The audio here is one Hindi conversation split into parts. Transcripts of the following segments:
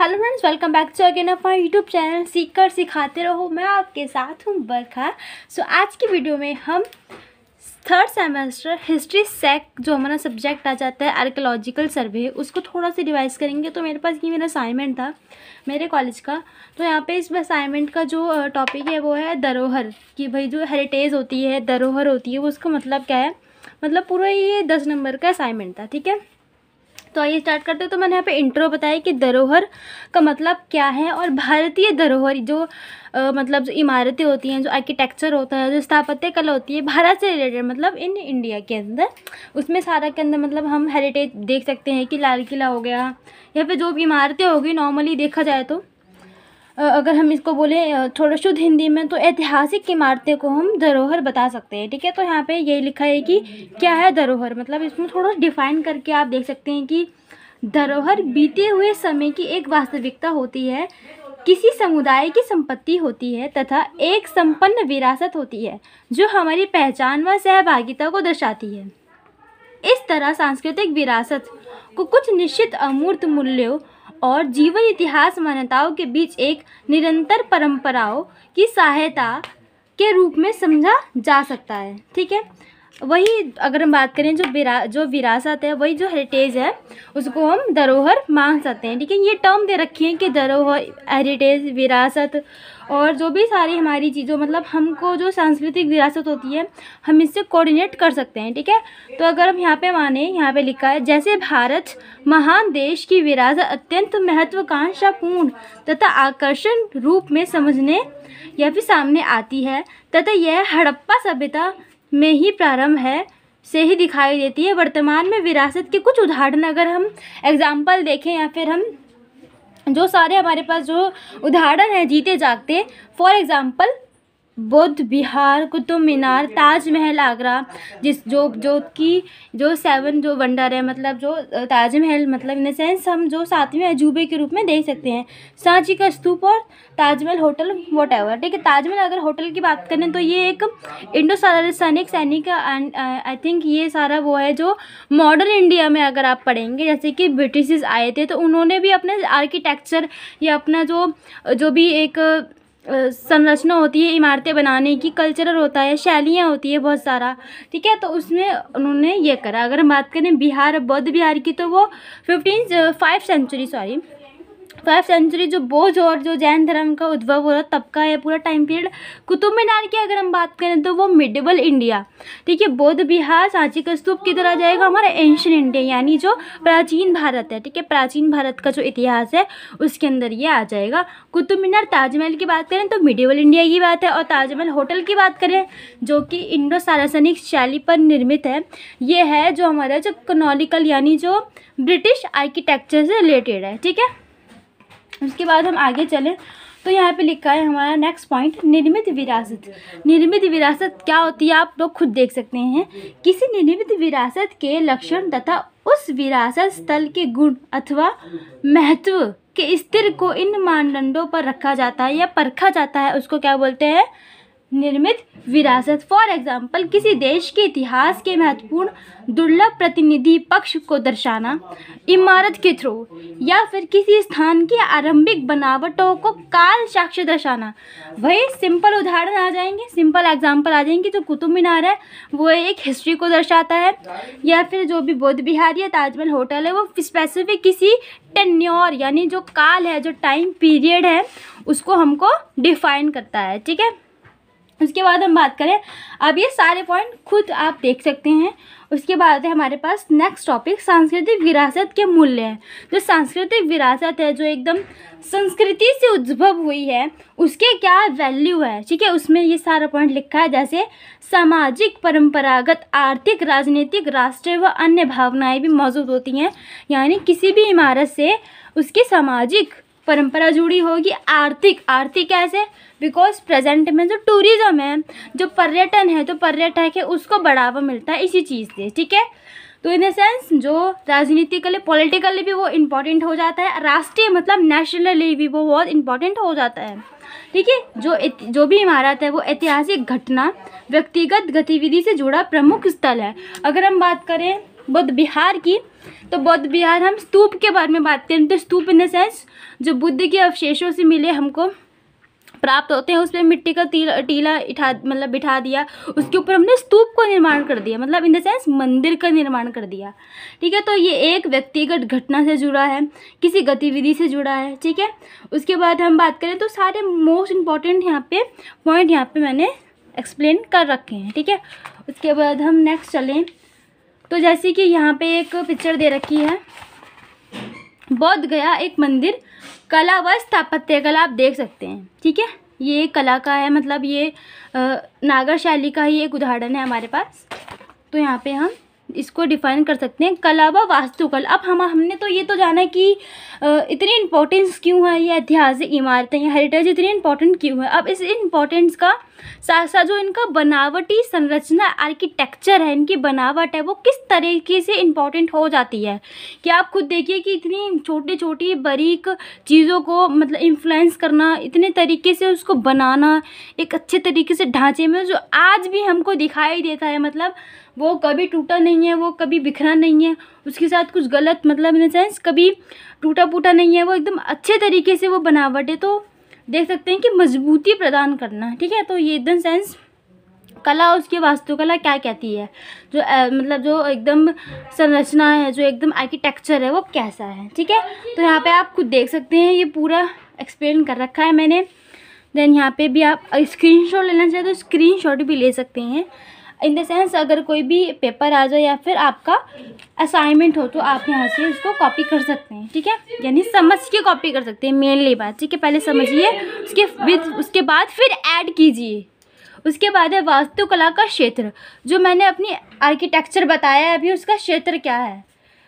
hello friends welcome back to again of my YouTube channel सीख कर सिखाते रहो मैं आपके साथ हूँ बरखा सो so, आज की वीडियो में हम थर्ड सेमेस्टर हिस्ट्री सेक जो हमारा सब्जेक्ट आ जाता है आर्कोलॉजिकल सर्वे उसको थोड़ा सा रिवाइज करेंगे तो मेरे पास ये मेरा असाइनमेंट था मेरे कॉलेज का तो यहाँ पे इस असाइनमेंट का जो टॉपिक है वो है धरोहर कि भाई जो हेरिटेज होती है धरोहर होती है वो उसका मतलब क्या है मतलब पूरा ये दस नंबर का असाइनमेंट था ठीक है तो आइए स्टार्ट करते हैं तो मैंने यहाँ पे इंट्रो बताया कि धरोहर का मतलब क्या है और भारतीय धरोहर जो आ, मतलब जो इमारतें होती हैं जो आर्किटेक्चर होता है जो स्थापत्य कला होती है भारत से रिलेटेड मतलब इन इंडिया के अंदर उसमें सारा के अंदर मतलब हम हेरिटेज देख सकते हैं कि लाल किला हो गया या फिर जो भी इमारतें होगी नॉर्मली देखा जाए तो अगर हम इसको बोले थोड़ा शुद्ध हिंदी में तो ऐतिहासिक इमारतें को हम धरोहर बता सकते हैं ठीक है तो यहाँ पे यही लिखा है कि क्या है धरोहर मतलब इसमें थोड़ा डिफाइन करके आप देख सकते हैं कि धरोहर बीते हुए समय की एक वास्तविकता होती है किसी समुदाय की संपत्ति होती है तथा एक संपन्न विरासत होती है जो हमारी पहचान व सहभागिता को दर्शाती है इस तरह सांस्कृतिक विरासत को कुछ निश्चित अमूर्त मूल्यों और जीवन इतिहास मान्यताओं के बीच एक निरंतर परंपराओं की सहायता के रूप में समझा जा सकता है ठीक है वही अगर हम बात करें जो विरा जो विरासत है वही जो हेरिटेज है उसको हम धरोहर मान सकते हैं ठीक है ये टर्म दे रखी है कि धरोहर हेरिटेज विरासत और जो भी सारी हमारी चीज़ों मतलब हमको जो सांस्कृतिक विरासत होती है हम इससे कोऑर्डिनेट कर सकते हैं ठीक है तो अगर हम यहाँ पे माने यहाँ पे लिखा है जैसे भारत महान देश की विरासत अत्यंत महत्वाकांक्षापूर्ण तथा आकर्षण रूप में समझने या फिर सामने आती है तथा यह हड़प्पा सभ्यता में ही प्रारंभ है से ही दिखाई देती है वर्तमान में विरासत के कुछ उदाहरण अगर हम एग्ज़ाम्पल देखें या फिर हम जो सारे हमारे पास जो उदाहरण हैं जीते जागते फॉर एग्ज़ाम्पल बुद्ध बिहार कुतुब मीनार ताजमहल आगरा जिस जो जो कि जो सेवन जो वंडर है मतलब जो ताजमहल मतलब इन सेंस हम जो सातवें अजूबे के रूप में देख सकते हैं सांची का स्तूप और ताजमहल होटल वॉट एवर ठीक है ताजमहल अगर होटल की बात करें तो ये एक इंडो सैनिक सैनिक आई थिंक ये सारा वो है जो मॉडर्न इंडिया में अगर आप पढ़ेंगे जैसे कि ब्रिटिश आए थे तो उन्होंने भी अपने आर्किटेक्चर या अपना जो जो भी एक संरचना होती है इमारतें बनाने की कल्चरल होता है शैलियाँ होती है बहुत सारा ठीक है तो उसमें उन्होंने ये करा अगर हम बात करें बिहार बौद्ध बिहार की तो वो fifteen five century sorry five century जो बोझ और जो जैन धर्म का उद्भव हो रहा तब का है पूरा टाइम पीरियड कुतुब मीनार की अगर हम बात करें तो वो मिडिबल इंडिया ठीक है बौद्ध बिहार सांची का स्तूप किधर आ जाएगा हमारा एंशियन इंडिया यानी जो प्राचीन भारत है ठीक है प्राचीन भारत का जो इतिहास है उसके अंदर ये आ जाएगा कुतुब मीनार ताजमहल की बात करें तो मिडिबल इंडिया की बात है और ताजमहल होटल की बात करें जो कि इंडो सारासनिक शैली पर निर्मित है ये है जो हमारा जो कनोलिकल यानी जो ब्रिटिश आर्किटेक्चर से रिलेटेड है ठीक है उसके बाद हम आगे चलें तो यहाँ पे लिखा है हमारा नेक्स्ट पॉइंट निर्मित विरासत निर्मित विरासत क्या होती है आप लोग खुद देख सकते हैं किसी निर्मित विरासत के लक्षण तथा उस विरासत स्थल के गुण अथवा महत्व के स्थिर को इन मानदंडों पर रखा जाता है या परखा जाता है उसको क्या बोलते हैं निर्मित विरासत फॉर एग्जाम्पल किसी देश के इतिहास के महत्वपूर्ण दुर्लभ प्रतिनिधि पक्ष को दर्शाना इमारत के थ्रू या फिर किसी स्थान की आरंभिक बनावटों को काल साक्ष्य दर्शाना वही सिंपल उदाहरण आ जाएंगे सिंपल एग्जाम्पल आ जाएंगे जो तो कुतुब मीनार है वो एक हिस्ट्री को दर्शाता है या फिर जो भी बौद्ध बिहार या ताजमहल होटल है वो स्पेसिफिक किसी टेन्योर यानी जो काल है जो टाइम पीरियड है उसको हमको डिफाइन करता है ठीक है उसके बाद हम बात करें अब ये सारे पॉइंट खुद आप देख सकते हैं उसके बाद है हमारे पास नेक्स्ट टॉपिक सांस्कृतिक विरासत के मूल्य हैं जो सांस्कृतिक विरासत है जो एकदम संस्कृति से उद्भव हुई है उसके क्या वैल्यू है ठीक है उसमें ये सारा पॉइंट लिखा है जैसे सामाजिक परंपरागत आर्थिक राजनीतिक राष्ट्रीय व अन्य भावनाएं भी मौजूद होती हैं यानी किसी भी इमारत से उसकी सामाजिक परंपरा जुड़ी होगी आर्थिक आर्थिक कैसे बिकॉज प्रेजेंट में जो टूरिज़्म है जो पर्यटन है तो पर्यटक है उसको बढ़ावा मिलता है इसी चीज़ से ठीक है तो इन द सेंस जो राजनीतिकली पॉलिटिकली भी वो इम्पॉर्टेंट हो जाता है राष्ट्रीय मतलब नेशनली भी वो बहुत इम्पॉर्टेंट हो जाता है ठीक है जो जो भी इमारत है वो ऐतिहासिक घटना व्यक्तिगत गतिविधि से जुड़ा प्रमुख स्थल है अगर हम बात करें बुद्ध बिहार की तो बौद्ध विहार हम स्तूप के बारे में बात करें तो स्तूप इन द सेंस जो बुद्ध के अवशेषों से मिले हमको प्राप्त होते हैं उसमें मिट्टी का टीला टीला इठा मतलब बिठा दिया उसके ऊपर हमने स्तूप का निर्माण कर दिया मतलब इन द सेंस मंदिर का निर्माण कर दिया ठीक है तो ये एक व्यक्तिगत घटना से जुड़ा है किसी गतिविधि से जुड़ा है ठीक है उसके बाद हम बात करें तो सारे मोस्ट इम्पॉर्टेंट यहाँ पे पॉइंट यहाँ पे मैंने एक्सप्लेन कर रखे हैं ठीक है उसके बाद हम नेक्स्ट चलें तो जैसे कि यहाँ पे एक पिक्चर दे रखी है बौद्ध गया एक मंदिर कला व स्थापत्य कला आप देख सकते हैं ठीक है ये कला का है मतलब ये नागर शैली का ही एक उदाहरण है हमारे पास तो यहाँ पे हम इसको डिफ़ाइन कर सकते हैं कला व वास्तुकल अब हम हमने तो ये तो जाना कि इतनी इम्पोर्टेंस क्यों है ये ऐतिहासिक इमारतें या हेरिटेज इतनी इम्पोर्टेंट क्यों है अब इस इम्पोर्टेंस का साथ साथ जो इनका बनावटी संरचना आर्किटेक्चर है इनकी बनावट है वो किस तरीके से इम्पोर्टेंट हो जाती है कि आप खुद देखिए कि इतनी छोटी छोटी बारीक चीज़ों को मतलब इन्फ्लुएंस करना इतने तरीके से उसको बनाना एक अच्छे तरीके से ढांचे में जो आज भी हमको दिखाई देता है मतलब वो कभी टूटा नहीं है वो कभी बिखरा नहीं है उसके साथ कुछ गलत मतलब इन सेंस कभी टूटा फूटा नहीं है वो एकदम अच्छे तरीके से वो बनावट है तो देख सकते हैं कि मजबूती प्रदान करना ठीक है तो ये इन सेंस कला उसकी वास्तुकला क्या कहती है जो आ, मतलब जो एकदम संरचना है जो एकदम आर्किटेक्चर है वो कैसा है ठीक है तो यहाँ पे आप खुद देख सकते हैं ये पूरा एक्सप्लेन कर रखा है मैंने देन यहाँ पे भी आप स्क्रीनशॉट लेना चाहें तो स्क्रीनशॉट भी ले सकते हैं इन देंस अगर कोई भी पेपर आ जाए या फिर आपका असाइनमेंट हो तो आप यहाँ से इसको कॉपी कर सकते हैं ठीक है यानी समझ के कॉपी कर सकते हैं मेनली बात ठीक है पहले समझिए उसके विद उसके बाद फिर ऐड कीजिए उसके बाद है वास्तुकला का क्षेत्र जो मैंने अपनी आर्किटेक्चर बताया है अभी उसका क्षेत्र क्या है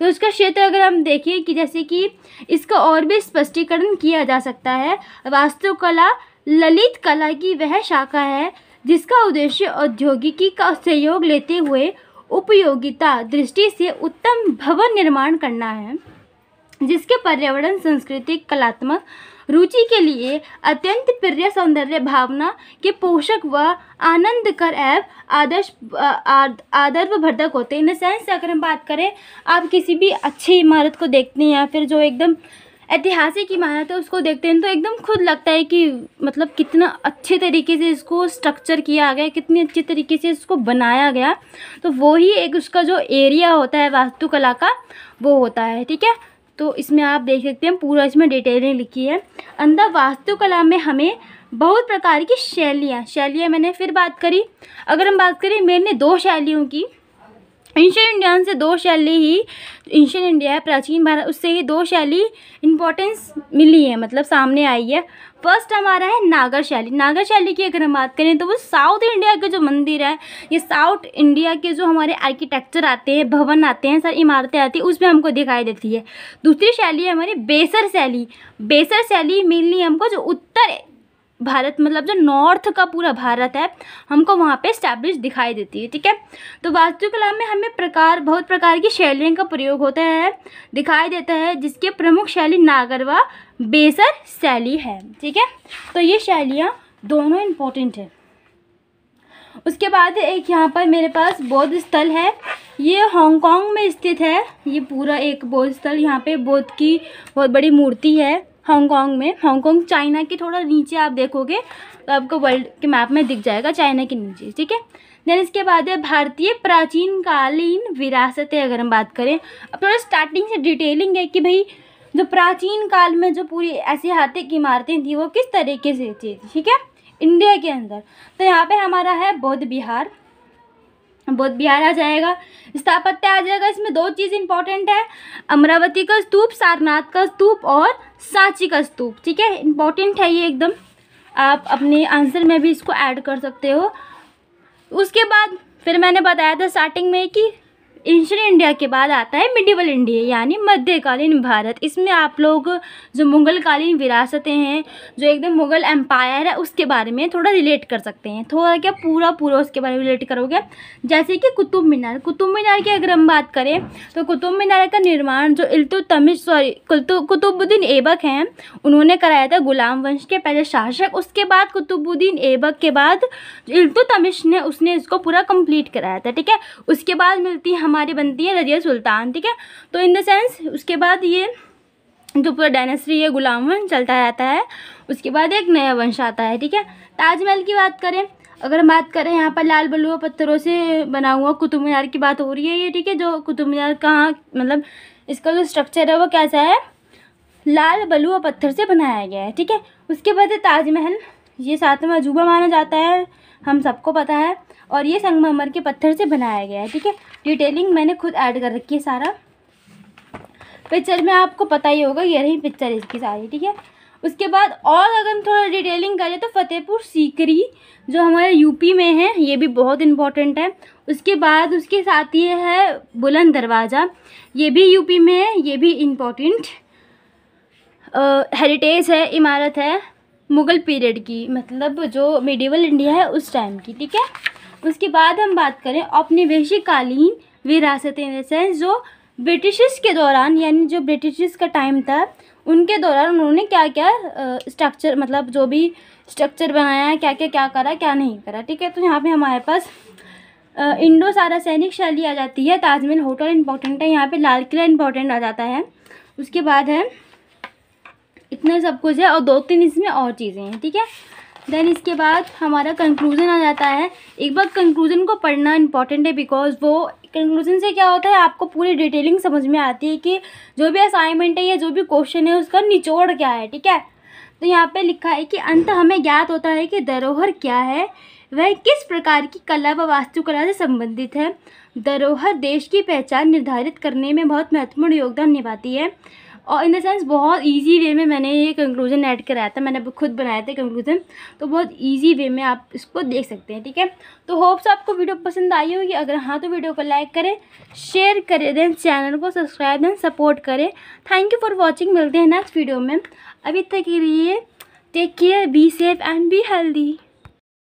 तो उसका क्षेत्र अगर हम देखें कि जैसे कि इसका और भी स्पष्टीकरण किया जा सकता है वास्तुकला ललित कला की वह शाखा है जिसका उद्देश्य औद्योगिकी का सहयोग लेते हुए उपयोगिता दृष्टि से उत्तम भवन निर्माण करना है जिसके पर्यावरण सांस्कृतिक कलात्मक रुचि के लिए अत्यंत प्रिय सौंदर्य भावना के पोषक व आनंद कर एवं आदर्श आदर व होते हैं इन सेंस से अगर हम बात करें आप किसी भी अच्छी इमारत को देखते हैं या फिर जो एकदम ऐतिहासिक इमारत है उसको देखते हैं तो एकदम खुद लगता है कि मतलब कितना अच्छे तरीके से इसको स्ट्रक्चर किया गया कितने अच्छे तरीके से इसको बनाया गया तो वो ही एक उसका जो एरिया होता है वास्तुकला का वो होता है ठीक है तो इसमें आप देख सकते हैं पूरा इसमें डिटेलिंग लिखी है अंदर वास्तुकला में हमें बहुत प्रकार की शैलियाँ शैलियाँ मैंने फिर बात करी अगर हम बात करें मैंने दो शैलियों की एंशियन इंडियन से दो शैली ही एंशियन इंडिया है प्राचीन भारत उससे ही दो शैली इंपॉर्टेंस मिली है मतलब सामने आई है फर्स्ट हमारा है नागर शैली नागर शैली की अगर हम बात करें तो वो साउथ इंडिया के जो मंदिर है ये साउथ इंडिया के जो हमारे आर्किटेक्चर आते हैं भवन आते हैं सर इमारतें आती हैं उसमें हमको दिखाई देती है दूसरी शैली है हमारी बेसर शैली बेसर शैली मिलनी हमको जो उत्तर भारत मतलब जो नॉर्थ का पूरा भारत है हमको वहाँ पे स्टैब्लिश दिखाई देती है ठीक है तो वास्तुकला में हमें प्रकार बहुत प्रकार की शैलियों का प्रयोग होता है दिखाई देता है जिसके प्रमुख शैली नागरवा बेसर शैली है ठीक है तो ये शैलियाँ दोनों इम्पोर्टेंट है उसके बाद एक यहाँ पर मेरे पास बौद्ध स्थल है ये हांगकांग में स्थित है ये पूरा एक बौद्ध स्थल यहाँ पे बौद्ध की बहुत बड़ी मूर्ति है हांगकॉन्ग में हांगकॉन्ग चाइना के थोड़ा नीचे आप देखोगे तो आपको वर्ल्ड के मैप में दिख जाएगा चाइना के नीचे ठीक है देन इसके बाद है भारतीय प्राचीन कालीन विरासतें अगर हम बात करें अब थोड़ा स्टार्टिंग से डिटेलिंग है कि भाई जो प्राचीन काल में जो पूरी ऐसी की इमारतें थी वो किस तरीके से थी ठीक है इंडिया के अंदर तो यहाँ पे हमारा है बौद्ध बिहार बोध बिहार आ जाएगा स्थापत्य आ जाएगा इसमें दो चीज़ इंपॉर्टेंट है अमरावती का स्तूप सारनाथ का स्तूप और सांची का स्तूप ठीक है इंपॉर्टेंट है ये एकदम आप अपने आंसर में भी इसको ऐड कर सकते हो उसके बाद फिर मैंने बताया था स्टार्टिंग में कि एंशल इंडिया के बाद आता है मिडिवल इंडिया यानी मध्यकालीन भारत इसमें आप लोग जो मुगलकालीन विरासतें हैं जो एकदम मुगल एम्पायर है उसके बारे में थोड़ा रिलेट कर सकते हैं थोड़ा क्या पूरा पूरा उसके बारे में रिलेट करोगे जैसे कि कुतुब मीनार कुतुब मीनार की अगर हम बात करें तो कुतुब मीनार का निर्माण जो इल्तुतमिश सॉरी कुतुबुद्दीन ऐबक हैं उन्होंने कराया था गुलाम वंश के पहले शासक उसके बाद कुतुबुद्दीन ऐबक के बाद इल्तुतमिश ने उसने इसको पूरा कम्प्लीट कराया था ठीक है उसके बाद मिलती है हम हमारी बनती है रजिया सुल्तान ठीक है तो इन द सेंस उसके बाद ये जो पूरा डायनेस्ट्री है गुलाम वंश चलता रहता है उसके बाद एक नया वंश आता है ठीक है ताजमहल की बात करें अगर हम बात करें यहाँ पर लाल बलुआ पत्थरों से बना हुआ कुतुब मीनार की बात हो रही है ये ठीक है जो कुतुब मीनार कहाँ मतलब इसका जो स्ट्रक्चर है वो कैसा है लाल बलुआ पत्थर से बनाया गया है ठीक है उसके बाद ताजमहल ये सातवां अजूबा माना जाता है हम सबको पता है और ये संगमरमर के पत्थर से बनाया गया है ठीक है डिटेलिंग मैंने खुद ऐड कर रखी है सारा पिक्चर में आपको पता ही होगा ये रही पिक्चर इसकी सारी ठीक है उसके बाद और अगर हम थोड़ा डिटेलिंग करें तो फतेहपुर सीकरी जो हमारे यूपी में है ये भी बहुत इम्पोर्टेंट है उसके बाद उसके साथ ये है बुलंद दरवाज़ा ये भी यूपी में है ये भी इम्पोर्टेंट हेरिटेज है इमारत है मुग़ल पीरियड की मतलब जो मिडिवल इंडिया है उस टाइम की ठीक है उसके बाद हम बात करें औपनिवेशिकालीन विरासतें इन देंस जो ब्रिटिशर्स के दौरान यानी जो ब्रिटिशर्स का टाइम था उनके दौरान उन्होंने क्या क्या स्ट्रक्चर मतलब जो भी स्ट्रक्चर बनाया है क्या क्या क्या करा क्या नहीं करा ठीक है तो यहाँ पे हमारे पास इंडो सारा सैनिक शैली आ जाती है ताजमहल होटल इंपॉर्टेंट है यहाँ पे लाल किला इंपॉर्टेंट आ जाता है उसके बाद है इतना सब कुछ है और दो तीन इसमें और चीज़ें हैं ठीक है देन इसके बाद हमारा कंक्लूज़न आ जाता है एक बार कंक्लूज़न को पढ़ना इंपॉर्टेंट है बिकॉज वो कंक्लूज़न से क्या होता है आपको पूरी डिटेलिंग समझ में आती है कि जो भी असाइनमेंट है या जो भी क्वेश्चन है उसका निचोड़ क्या है ठीक है तो यहाँ पे लिखा है कि अंत हमें ज्ञात होता है कि धरोहर क्या है वह किस प्रकार की कला व वास्तुकला से संबंधित है धरोहर देश की पहचान निर्धारित करने में बहुत महत्वपूर्ण योगदान निभाती है और इन द सेंस बहुत इजी वे में मैंने ये कंक्लूजन ऐड कराया था मैंने खुद बनाए थे कंक्लूजन तो बहुत इजी वे में आप इसको देख सकते हैं ठीक है तो होप्स आपको वीडियो पसंद आई होगी अगर हाँ तो वीडियो को लाइक करें शेयर करें देन चैनल को सब्सक्राइब दें सपोर्ट करें थैंक यू फॉर वॉचिंग मिलते हैं नेक्स्ट वीडियो में अभी तक के लिए take care be safe and be healthy